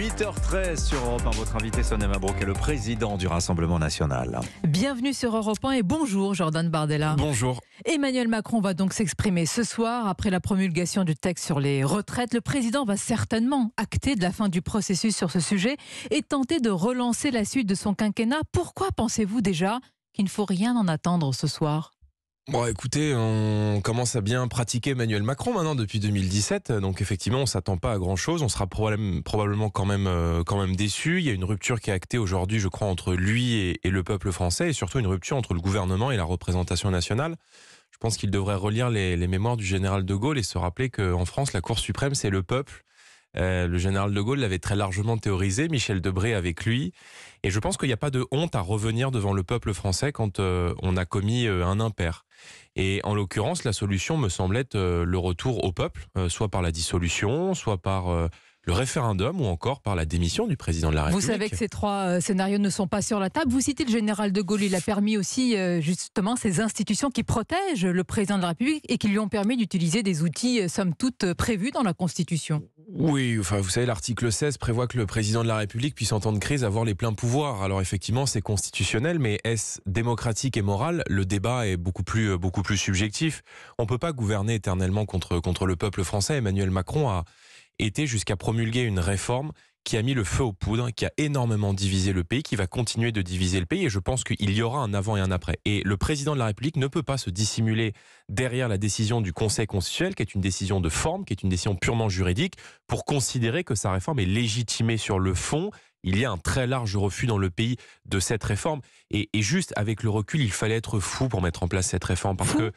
8h13 sur Europe 1. Votre invité, Sonia Mabrouk, est le président du Rassemblement national. Bienvenue sur Europe 1 et bonjour, Jordan Bardella. Bonjour. Emmanuel Macron va donc s'exprimer ce soir après la promulgation du texte sur les retraites. Le président va certainement acter de la fin du processus sur ce sujet et tenter de relancer la suite de son quinquennat. Pourquoi pensez-vous déjà qu'il ne faut rien en attendre ce soir Bon, écoutez, on commence à bien pratiquer Emmanuel Macron maintenant depuis 2017, donc effectivement, on s'attend pas à grand chose. On sera probablement quand même, euh, quand même déçu. Il y a une rupture qui est actée aujourd'hui, je crois, entre lui et, le peuple français, et surtout une rupture entre le gouvernement et la représentation nationale. Je pense qu'il devrait relire les, les mémoires du général de Gaulle et se rappeler qu'en France, la Cour suprême, c'est le peuple euh, le général de Gaulle l'avait très largement théorisé, Michel Debré avec lui. Et je pense qu'il n'y a pas de honte à revenir devant le peuple français quand euh, on a commis euh, un impair. Et en l'occurrence, la solution me semble être le retour au peuple, soit par la dissolution, soit par le référendum ou encore par la démission du président de la République. Vous savez que ces trois scénarios ne sont pas sur la table. Vous citez le général de Gaulle, il a permis aussi justement ces institutions qui protègent le président de la République et qui lui ont permis d'utiliser des outils somme toute prévus dans la Constitution. Oui, enfin, vous savez, l'article 16 prévoit que le président de la République puisse en temps de crise avoir les pleins pouvoirs. Alors effectivement, c'est constitutionnel, mais est-ce démocratique et moral Le débat est beaucoup plus, beaucoup plus subjectif. On ne peut pas gouverner éternellement contre, contre le peuple français. Emmanuel Macron a, était jusqu'à promulguer une réforme qui a mis le feu aux poudres, qui a énormément divisé le pays, qui va continuer de diviser le pays. Et je pense qu'il y aura un avant et un après. Et le président de la République ne peut pas se dissimuler derrière la décision du Conseil constitutionnel, qui est une décision de forme, qui est une décision purement juridique, pour considérer que sa réforme est légitimée sur le fond. Il y a un très large refus dans le pays de cette réforme. Et, juste avec le recul, il fallait être fou pour mettre en place cette réforme. Parce que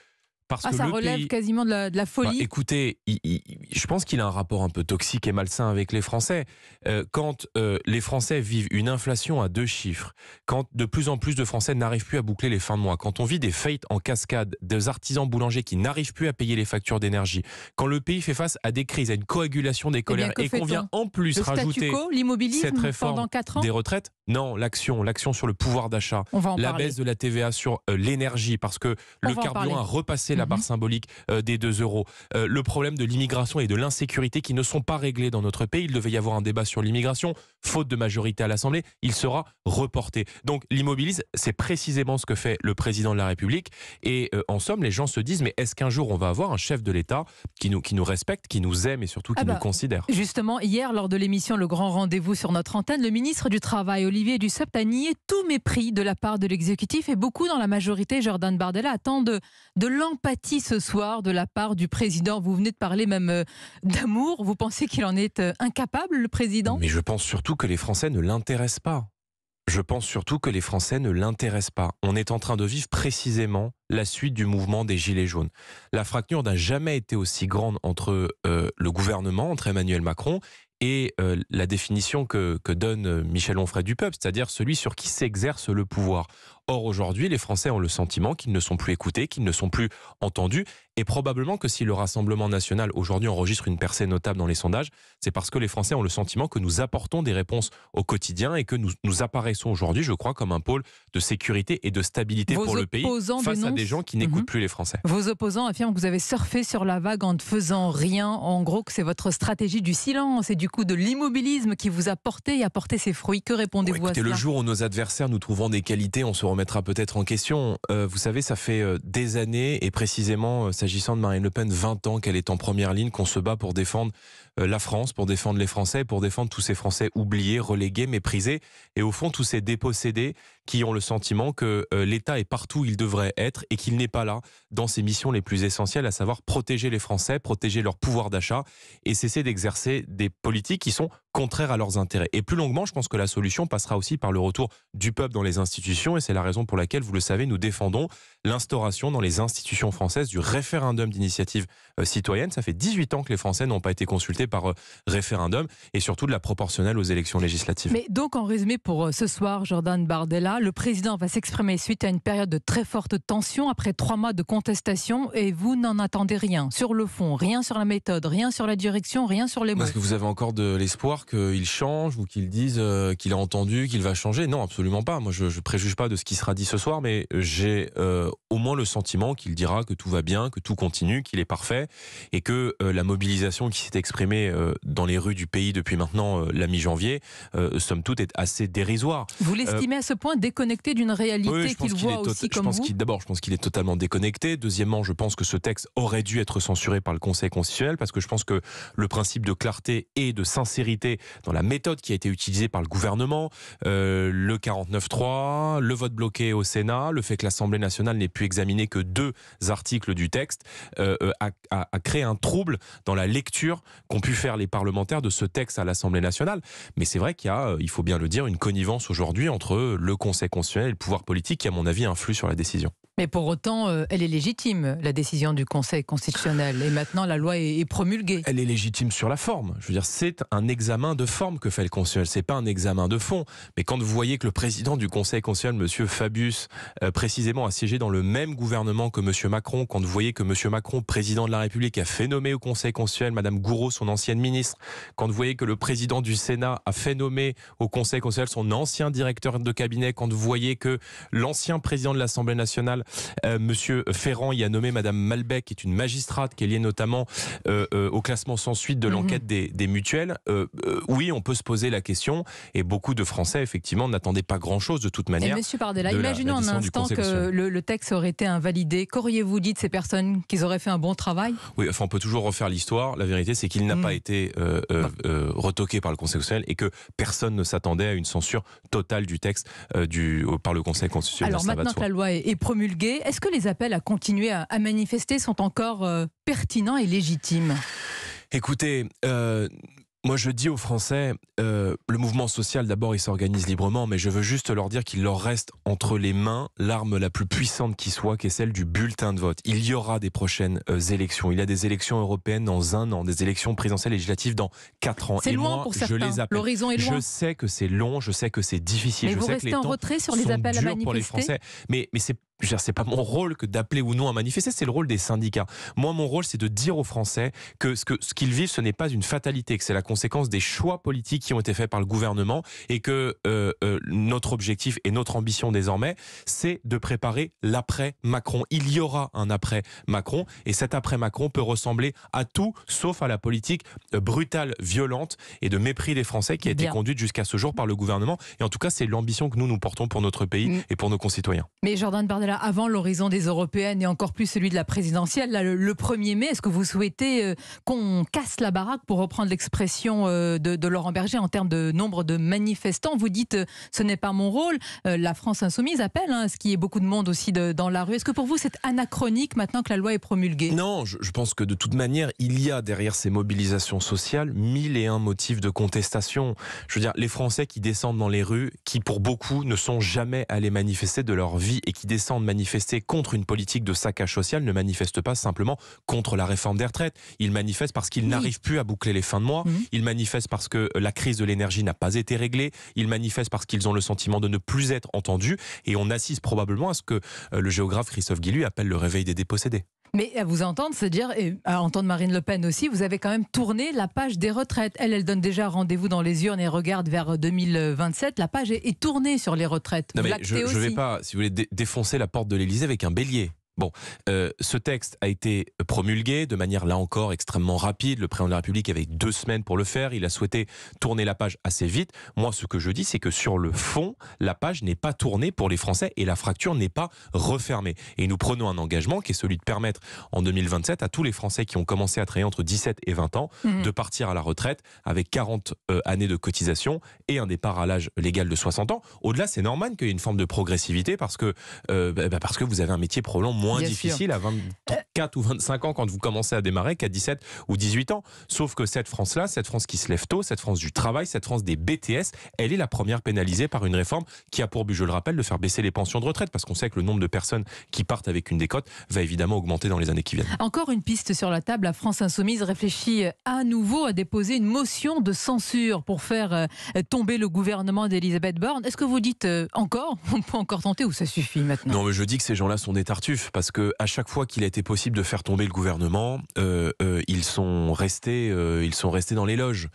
parce ah, ça relève quasiment de la, bah, folie. écoutez, je pense qu'il a un rapport un peu toxique et malsain avec les Français. Euh, quand euh, les Français vivent une inflation à deux chiffres, quand de plus en plus de Français n'arrivent plus à boucler les fins de mois, quand on vit des faillites en cascade, des artisans boulangers qui n'arrivent plus à payer les factures d'énergie, quand le pays fait face à des crises, à une coagulation des eh colères, et, qu'on vient en plus rajouter quo, cette réforme pendant 4 ans des retraites, non, l'action, l'action sur le pouvoir d'achat, la baisse de la TVA sur euh, l'énergie, parce que le carburant a repassé la barre mhm. symbolique euh, des 2 euros, euh, le problème de l'immigration et de l'insécurité qui ne sont pas réglés dans notre pays. Il devait y avoir un débat sur l'immigration faute de majorité à l'Assemblée, il sera reporté. Donc l'immobilise, c'est précisément ce que fait le président de la République. Et euh, en somme, les gens se disent, mais est-ce qu'un jour on va avoir un chef de l'État qui nous, qui nous respecte, qui nous aime et surtout qui ah bah, nous considère Justement, hier, lors de l'émission Le Grand Rendez-vous sur notre antenne, le ministre du Travail, Olivier Dussopt, a nié tout mépris de la part de l'exécutif et beaucoup dans la majorité, Jordan Bardella, attend de, de l'empathie ce soir de la part du président. Vous venez de parler même euh, d'amour. Vous pensez qu'il en est euh, incapable, le président Mais je pense surtout que les Français ne l'intéressent pas. Je pense surtout que les Français ne l'intéressent pas. On est en train de vivre précisément la suite du mouvement des Gilets jaunes. La fracture n'a jamais été aussi grande entre euh, le gouvernement, entre Emmanuel Macron, et euh, la définition que, que donne euh, Michel Onfray du peuple, c'est-à-dire celui sur qui s'exerce le pouvoir. Or, aujourd'hui, les Français ont le sentiment qu'ils ne sont plus écoutés, qu'ils ne sont plus entendus. Et probablement que si le Rassemblement national aujourd'hui enregistre une percée notable dans les sondages, c'est parce que les Français ont le sentiment que nous apportons des réponses au quotidien et que nous, nous apparaissons aujourd'hui, je crois, comme un pôle de sécurité et de stabilité pour le pays face à des gens qui n'écoutent mhm. plus les Français. Vos opposants affirment que vous avez surfé sur la vague en ne faisant rien. En gros, que c'est votre stratégie du silence et du coup de l'immobilisme qui vous a porté et a porté ses fruits. Que répondez-vous à cela Le jour où nos adversaires nous trouvons des qualités, on se mettra peut-être en question. Euh, vous savez, ça fait euh, des années, et précisément, euh, s'agissant de Marine Le Pen, 20 ans qu'elle est en première ligne, qu'on se bat pour défendre la France, pour défendre les Français, pour défendre tous ces Français oubliés, relégués, méprisés, et au fond, tous ces dépossédés qui ont le sentiment que euh, l'État est partout où il devrait être et qu'il n'est pas là dans ses missions les plus essentielles, à savoir protéger les Français, protéger leur pouvoir d'achat et cesser d'exercer des politiques qui sont contraires à leurs intérêts. Et plus longuement, je pense que la solution passera aussi par le retour du peuple dans les institutions et c'est la raison pour laquelle, vous le savez, nous défendons l'instauration dans les institutions françaises du référendum d'initiative euh, citoyenne. Ça fait 18 ans que les Français n'ont pas été consultés par euh, référendum et surtout de la proportionnelle aux élections législatives. Mais donc, en résumé, pour ce soir, Jordan Bardella, le président va s'exprimer suite à une période de très forte tension après trois mois de contestation et vous n'en attendez rien sur le fond, rien sur la méthode, rien sur la direction, rien sur les mots. Est-ce que vous avez encore de l'espoir qu'il change ou qu'il dise euh, qu'il a entendu, qu'il va changer Non, absolument pas. Moi, je ne préjuge pas de ce qui sera dit ce soir, mais j'ai euh, au moins le sentiment qu'il dira que tout va bien, que tout continue, qu'il est parfait, et que euh, la mobilisation qui s'est exprimée euh, dans les rues du pays depuis maintenant euh, la mi-janvier, somme toute, est assez dérisoire. Vous l'estimez à ce point déconnecté d'une réalité qu'il voit aussi comme vous D'abord, je pense qu'il est totalement déconnecté. Deuxièmement, je pense que ce texte aurait dû être censuré par le Conseil constitutionnel, parce que je pense que le principe de clarté et de sincérité dans la méthode qui a été utilisée par le gouvernement, le 49-3, le vote bloqué au Sénat, le fait que l'Assemblée nationale n'ait plus pu examiner que deux articles du texte, euh, euh, a, a, créé un trouble dans la lecture qu'ont pu faire les parlementaires de ce texte à l'Assemblée nationale. Mais c'est vrai qu'il y a, euh, il faut bien le dire, une connivence aujourd'hui entre le Conseil constitutionnel et le pouvoir politique qui, à mon avis, influe sur la décision. Mais pour autant, euh, elle est légitime, la décision du Conseil constitutionnel. Et maintenant, la loi est, promulguée. Elle est légitime sur la forme. Je veux dire, c'est un examen de forme que fait le Conseil. C'est pas un examen de fond. Mais quand vous voyez que le président du Conseil constitutionnel, M. Fabius, euh, précisément a siégé dans le même gouvernement que M. Macron, quand vous voyez que M. Macron, président de la République, a fait nommer au Conseil constitutionnel Mme Gouraud, son ancienne ministre, quand vous voyez que le président du Sénat a fait nommer au Conseil constitutionnel son ancien directeur de cabinet, quand vous voyez que l'ancien président de l'Assemblée nationale euh, Monsieur Ferrand y a nommé Madame Malbec, qui est une magistrate qui est liée notamment euh, euh, au classement sans suite de mhm. l'enquête des, mutuelles. oui, on peut se poser la question, et beaucoup de Français, effectivement, n'attendaient pas grand-chose de toute manière. Et Monsieur Pardella, imaginons un instant que le, texte aurait été invalidé. Qu'auriez-vous dit de ces personnes qu'ils auraient fait un bon travail Oui, enfin, on peut toujours refaire l'histoire. La vérité, c'est qu'il n'a mhm. pas été retoqué par le Conseil constitutionnel et que personne ne s'attendait à une censure totale du texte par le Conseil constitutionnel. Alors maintenant que la loi est promulguée, est-ce que les appels à continuer à, manifester sont encore euh, pertinents et légitimes Écoutez, euh, moi, je dis aux Français, euh, le mouvement social, d'abord, il s'organise librement, mais je veux juste leur dire qu'il leur reste entre les mains l'arme la plus puissante qui soit, qui est celle du bulletin de vote. Il y aura des prochaines euh, élections. Il y a des élections européennes dans un an, des élections présidentielles et législatives dans quatre ans. C'est loin pour certains. Je les appelle. L'horizon est loin. Je sais que c'est long, je sais que c'est difficile. Mais je vous restez en retrait sur les appels à manifester. pour les Français. Mais, mais c'est c'est pas mon rôle que d'appeler ou non à manifester, c'est le rôle des syndicats. Moi, mon rôle, c'est de dire aux Français que ce qu'ils ce qu vivent, ce n'est pas une fatalité, que c'est la conséquence des choix politiques qui ont été faits par le gouvernement et que euh, euh, notre objectif et notre ambition désormais, c'est de préparer l'après Macron. Il y aura un après Macron et cet après Macron peut ressembler à tout sauf à la politique brutale, violente et de mépris des Français qui a été conduite jusqu'à ce jour par le gouvernement. Et en tout cas, c'est l'ambition que nous nous portons pour notre pays mm. et pour nos concitoyens. Mais Jordan Bardella, avant l'horizon des européennes et encore plus celui de la présidentielle, le, 1er mai, est-ce que vous souhaitez euh, qu'on casse la baraque pour reprendre l'expression euh, de, de, Laurent Berger en termes de nombre de manifestants. Vous dites euh, ce n'est pas mon rôle. Euh, la France insoumise appelle hein, ce qui est beaucoup de monde aussi dans la rue. Est-ce que pour vous c'est anachronique maintenant que la loi est promulguée Non, je, pense que de toute manière, il y a derrière ces mobilisations sociales mille et un motifs de contestation. Je veux dire, les Français qui descendent dans les rues, qui pour beaucoup ne sont jamais allés manifester de leur vie et qui descendent manifester contre une politique de saccage social ne manifestent pas simplement contre la réforme des retraites. Ils manifestent parce qu'ils n'arrivent plus à boucler les fins de mois. Mhm. Ils manifestent parce que la crise de l'énergie n'a pas été réglée. Ils manifestent parce qu'ils ont le sentiment de ne plus être entendus. Et on assiste probablement à ce que euh, le géographe Christophe Guillu appelle le réveil des dépossédés. Mais à vous entendre, se dire, et à entendre Marine Le Pen aussi, vous avez quand même tourné la page des retraites. Elle, elle donne déjà rendez-vous dans les urnes et regarde vers 2027. La page est, tournée sur les retraites. je ne vais pas, si vous voulez, défoncer la porte de l'Élysée avec un bélier. Bon, euh, ce texte a été promulgué de manière là encore extrêmement rapide. Le président de la République avait deux semaines pour le faire. Il a souhaité tourner la page assez vite. Moi, ce que je dis, c'est que sur le fond, la page n'est pas tournée pour les Français et la fracture n'est pas refermée. Et nous prenons un engagement qui est celui de permettre en 2027 à tous les Français qui ont commencé à travailler entre 17 et 20 ans mmh. de partir à la retraite avec 40 euh, années de cotisation et un départ à l'âge légal de 60 ans. Au-delà, c'est normal qu'il y ait une forme de progressivité parce que, euh, bah, bah, parce que vous avez un métier prolongé moins difficile à 24 euh, ou 25 ans quand vous commencez à démarrer qu'à 17 ou 18 ans. Sauf que cette France-là, cette France qui se lève tôt, cette France du travail, cette France des BTS, elle est la première pénalisée par une réforme qui a pour but, je le rappelle, de faire baisser les pensions de retraite parce qu'on sait que le nombre de personnes qui partent avec une décote va évidemment augmenter dans les années qui viennent. Encore une piste sur la table, la France insoumise réfléchit à nouveau à déposer une motion de censure pour faire euh, tomber le gouvernement d'Elisabeth Borne. Est-ce que vous dites euh, encore on peut encore tenter ou ça suffit maintenant Non, mais je dis que ces gens-là sont des tartuffes parce que à chaque fois qu'il a été possible de faire tomber le gouvernement, euh, euh, ils sont restés, euh, ils sont restés dans les loges.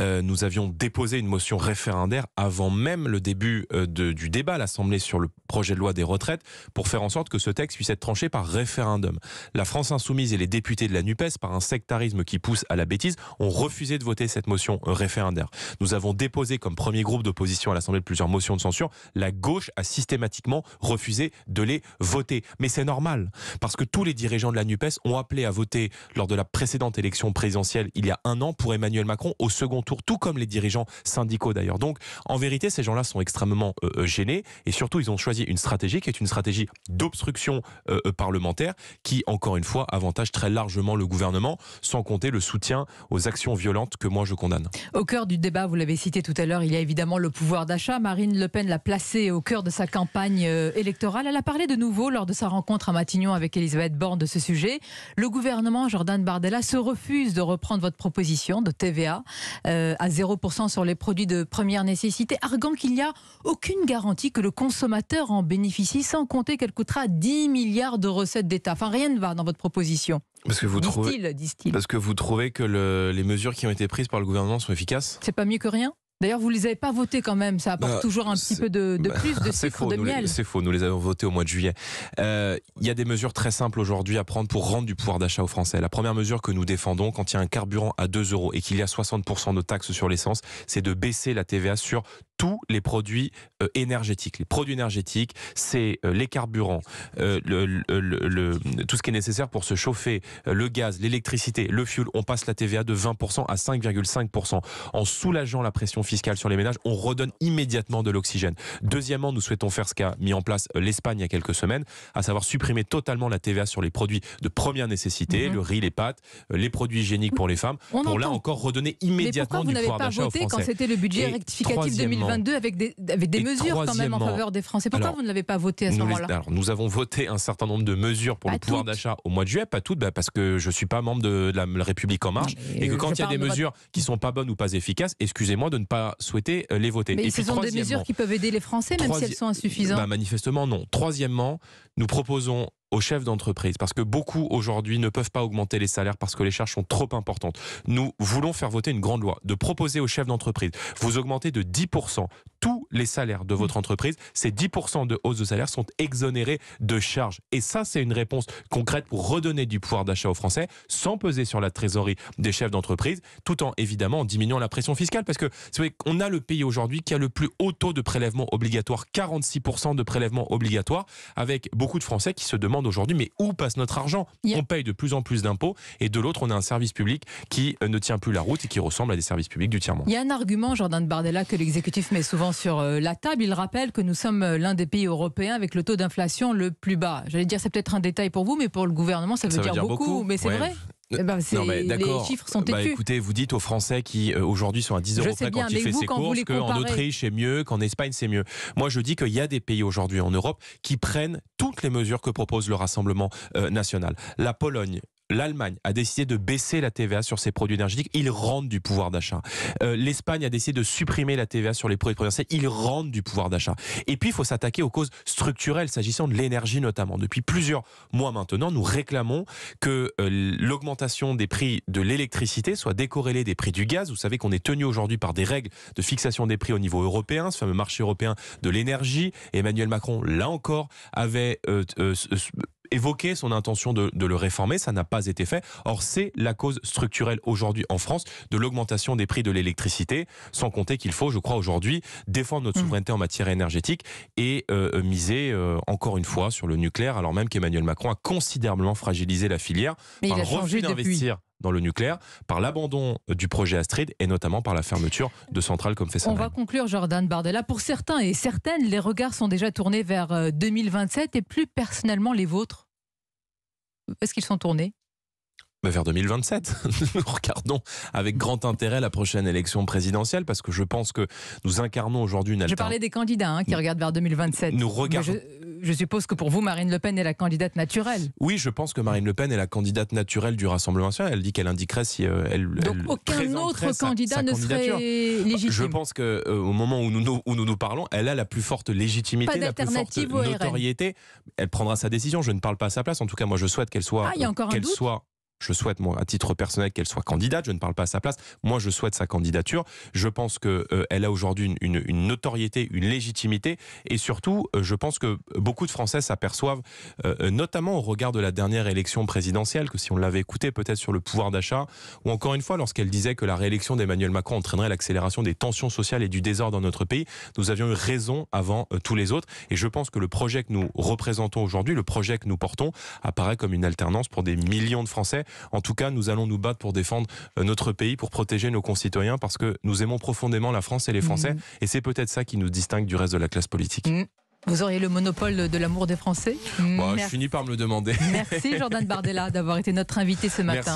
nous avions déposé une motion référendaire avant même le début du débat à l'Assemblée sur le projet de loi des retraites pour faire en sorte que ce texte puisse être tranché par référendum. La France insoumise et les députés de la Nupes, par un sectarisme qui pousse à la bêtise, ont refusé de voter cette motion référendaire. Nous avons déposé comme premier groupe d'opposition à l'Assemblée plusieurs motions de censure. La gauche a systématiquement refusé de les voter, mais c'est normal mal, Parce que tous les dirigeants de la NUPES ont appelé à voter lors de la précédente élection présidentielle il y a un an pour Emmanuel Macron au second tour, tout comme les dirigeants syndicaux d'ailleurs. Donc en vérité, ces gens-là sont extrêmement euh, euh, gênés et surtout ils ont choisi une stratégie qui est une stratégie d'obstruction euh, parlementaire qui, encore une fois, avantage très largement le gouvernement, sans compter le soutien aux actions violentes que moi je condamne. Au cœur du débat, vous l'avez cité tout à l'heure, il y a évidemment le pouvoir d'achat. Marine Le Pen l'a placé au cœur de sa campagne électorale. Elle a parlé de nouveau lors de sa rencontre à Matignon avec Elisabeth Borne de ce sujet. Le gouvernement, Jordan Bardella, se refuse de reprendre votre proposition de TVA euh, à 0% sur les produits de première nécessité, arguant qu'il n'y a aucune garantie que le consommateur en bénéficie, sans compter qu'elle coûtera 10 milliards de recettes d'État. Enfin, rien ne va dans votre proposition. Parce que vous trouvez, parce que vous trouvez que les mesures qui ont été prises par le gouvernement sont efficaces C'est pas mieux que rien D'ailleurs, vous ne les avez pas votés quand même. Ça apporte bah, toujours un petit peu de, de bah, plus de sucre de miel. C'est faux. Nous les avons votés au mois de juillet. Euh, il y a des mesures très simples aujourd'hui à prendre pour rendre du pouvoir d'achat aux Français. La première mesure que nous défendons, quand il y a un carburant à 2 euros et qu'il y a 60% de taxes sur l'essence, c'est de baisser la TVA sur tous les produits euh, énergétiques. Les produits énergétiques, c'est euh, les carburants, le, tout ce qui est nécessaire pour se chauffer, le gaz, l'électricité, le fuel. On passe la TVA de 20% à 5,5% en soulageant la pression fiscale fiscale sur les ménages, on redonne immédiatement de l'oxygène. Deuxièmement, nous souhaitons faire ce qu'a mis en place l'Espagne il y a quelques semaines, à savoir supprimer totalement la TVA sur les produits de première nécessité, mhm. le riz, les pâtes, euh, les produits hygiéniques pour les femmes, on pour là encore redonner immédiatement du pouvoir d'achat aux Français. quand c'était le budget rectificatif 2022 avec des, avec des mesures quand même en faveur des Français Pourquoi vous ne l'avez pas voté à ce moment-là Alors nous avons voté un certain nombre de mesures pour le pouvoir d'achat au mois de juillet, pas toutes, bah, parce que je suis pas membre de la République en marche, et que quand il y a des mesures qui sont pas bonnes ou pas efficaces, excusez-moi de ne pas souhaiter euh, les voter. Mais ce sont des mesures qui peuvent aider les Français, même si elles sont insuffisantes. Bah, manifestement, non. Troisièmement, nous proposons aux chefs d'entreprise, parce que beaucoup aujourd'hui ne peuvent pas augmenter les salaires parce que les charges sont trop importantes. Nous voulons faire voter une grande loi, de proposer aux chefs d'entreprise, vous augmentez de 10% tous les salaires de votre entreprise, ces 10% de hausse de salaire sont exonérés de charges. Et ça, c'est une réponse concrète pour redonner du pouvoir d'achat aux Français, sans peser sur la trésorerie des chefs d'entreprise, tout en évidemment diminuant la pression fiscale, parce que on a le pays aujourd'hui qui a le plus haut taux de prélèvement obligatoire, 46% de prélèvement obligatoire, avec beaucoup de Français qui se demandent aujourd'hui, mais où passe notre argent On paye de plus en plus d'impôts et de l'autre, on a un service public qui euh, ne tient plus la route et qui ressemble à des services publics du tiers-monde. Il y a un argument, Jordan de Bardella, que l'exécutif met souvent sur euh, la table. Il rappelle que nous sommes euh, l'un des pays européens avec le taux d'inflation le plus bas. J'allais dire, c'est peut-être un détail pour vous, mais pour le gouvernement, ça veut, dire, beaucoup. Mais c'est vrai. Eh ben, les chiffres sont bah, écoutez, vous dites aux Français qui euh, aujourd'hui sont à 10 euros près quand ils font ses courses qu'en Autriche c'est mieux, qu'en Espagne c'est mieux. Moi, je dis qu'il y a des pays aujourd'hui en Europe qui prennent toutes les mesures que propose le Rassemblement euh, national. La Pologne, L'Allemagne a décidé de baisser la TVA sur ses produits énergétiques, ils rendent du pouvoir d'achat. Euh, L'Espagne a décidé de supprimer la TVA sur les produits provinciaux, ils rendent du pouvoir d'achat. Et puis, il faut s'attaquer aux causes structurelles, s'agissant de l'énergie notamment. Depuis plusieurs mois maintenant, nous réclamons que euh, l'augmentation des prix de l'électricité soit décorrélée des prix du gaz. Vous savez qu'on est tenu aujourd'hui par des règles de fixation des prix au niveau européen, ce fameux marché européen de l'énergie. Emmanuel Macron, là encore, avait euh, Évoquer son intention de, le réformer, ça n'a pas été fait. Or, c'est la cause structurelle aujourd'hui en France de l'augmentation des prix de l'électricité, sans compter qu'il faut, je crois, aujourd'hui défendre notre mmh. souveraineté en matière énergétique et euh, euh, miser euh, encore une fois sur le nucléaire, alors même qu'Emmanuel Macron a considérablement fragilisé la filière par refus d'investir dans le nucléaire par l'abandon du projet Astrid et notamment par la fermeture de centrales comme Fessenheim. On va conclure, Jordan Bardella. Pour certains et certaines, les regards sont déjà tournés vers 2027 et plus personnellement les vôtres est-ce qu'ils sont tournés vers 2027. nous regardons avec grand intérêt la prochaine élection présidentielle parce que je pense que nous incarnons aujourd'hui une alternative. Je parlais des candidats hein, qui regardent vers 2027. Nous regardons. Je, suppose que pour vous, Marine Le Pen est la candidate naturelle. Oui, je pense que Marine Le Pen est la candidate naturelle du Rassemblement national. Elle dit qu'elle indiquerait si euh, elle. Donc aucun autre candidat ne serait légitime. Je pense que euh, au moment où nous, nous, nous parlons, elle a la plus forte légitimité, la plus forte notoriété. Elle prendra sa décision. Je ne parle pas à sa place. En tout cas, moi, je souhaite qu'elle soit. Ah, il y a euh, encore un doute je souhaite, moi, à titre personnel, qu'elle soit candidate. Je ne parle pas à sa place. Moi, je souhaite sa candidature. Je pense qu'elle euh, elle a aujourd'hui une, notoriété, une légitimité. Et surtout, euh, je pense que beaucoup de Français s'aperçoivent, euh, notamment au regard de la dernière élection présidentielle, que si on l'avait écoutée peut-être sur le pouvoir d'achat, ou encore une fois, lorsqu'elle disait que la réélection d'Emmanuel Macron entraînerait l'accélération des tensions sociales et du désordre dans notre pays, nous avions eu raison avant tous les autres. Et je pense que le projet que nous représentons aujourd'hui, le projet que nous portons, apparaît comme une alternance pour des millions de Français en tout cas, nous allons nous battre pour défendre euh, notre pays, pour protéger nos concitoyens, parce que nous aimons profondément la France et les Français. Mm. Et c'est peut-être ça qui nous distingue du reste de la classe politique. Mm. Vous auriez le monopole de l'amour des Français bah, Je finis par me le demander. Merci Jordan Bardella d'avoir été notre invité ce matin.